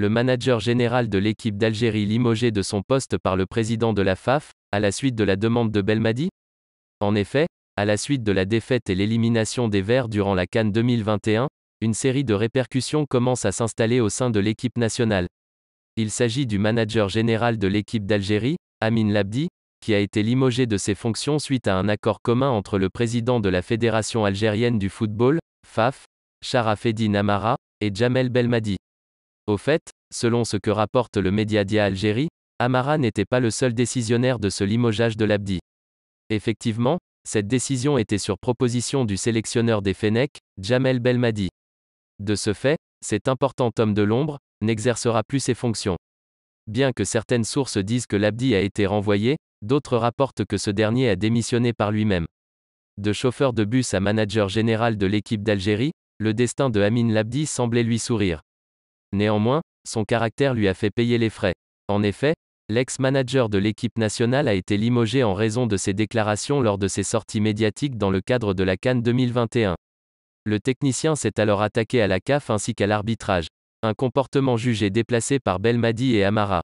le manager général de l'équipe d'Algérie limogé de son poste par le président de la FAF, à la suite de la demande de Belmadi En effet, à la suite de la défaite et l'élimination des Verts durant la Cannes 2021, une série de répercussions commence à s'installer au sein de l'équipe nationale. Il s'agit du manager général de l'équipe d'Algérie, Amin Labdi, qui a été limogé de ses fonctions suite à un accord commun entre le président de la Fédération algérienne du football, FAF, Charafeddine Namara, et Jamel Belmadi. Au fait, selon ce que rapporte le Dia Algérie, Amara n'était pas le seul décisionnaire de ce limogeage de l'Abdi. Effectivement, cette décision était sur proposition du sélectionneur des Fenech, Jamel Belmadi. De ce fait, cet important homme de l'ombre n'exercera plus ses fonctions. Bien que certaines sources disent que l'Abdi a été renvoyé, d'autres rapportent que ce dernier a démissionné par lui-même. De chauffeur de bus à manager général de l'équipe d'Algérie, le destin de Amin Labdi semblait lui sourire. Néanmoins, son caractère lui a fait payer les frais. En effet, l'ex-manager de l'équipe nationale a été limogé en raison de ses déclarations lors de ses sorties médiatiques dans le cadre de la Cannes 2021. Le technicien s'est alors attaqué à la CAF ainsi qu'à l'arbitrage. Un comportement jugé déplacé par Belmadi et Amara.